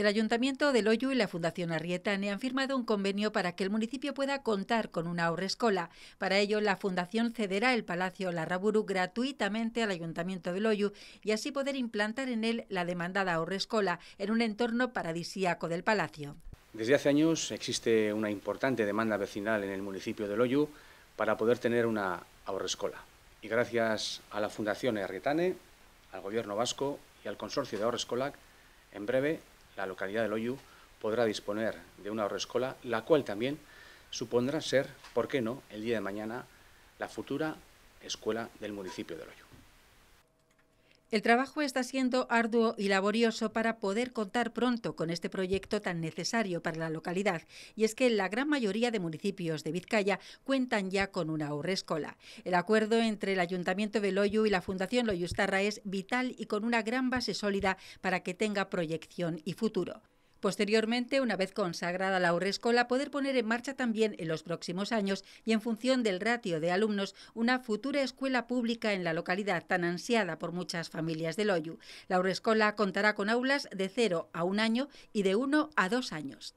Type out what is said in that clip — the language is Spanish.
El Ayuntamiento de Loyu y la Fundación Arrietane han firmado un convenio para que el municipio pueda contar con una ahorrescola. Para ello, la Fundación cederá el Palacio Larraburu gratuitamente al Ayuntamiento de Loyu... y así poder implantar en él la demandada ahorrescola en un entorno paradisíaco del palacio. Desde hace años existe una importante demanda vecinal en el municipio de Loyu... para poder tener una ahorrescola. Y gracias a la Fundación Arrietane, al Gobierno Vasco y al Consorcio de Horrescola... en breve la localidad de Loyu podrá disponer de una horrescola, la cual también supondrá ser, ¿por qué no?, el día de mañana la futura escuela del municipio de Loyu. El trabajo está siendo arduo y laborioso para poder contar pronto con este proyecto tan necesario para la localidad, y es que la gran mayoría de municipios de Vizcaya cuentan ya con una urrescola. El acuerdo entre el Ayuntamiento de Loyu y la Fundación Loyustarra es vital y con una gran base sólida para que tenga proyección y futuro. Posteriormente, una vez consagrada la Urrescola, poder poner en marcha también en los próximos años y en función del ratio de alumnos una futura escuela pública en la localidad tan ansiada por muchas familias del Loyu. La Urrescola contará con aulas de 0 a 1 año y de 1 a 2 años.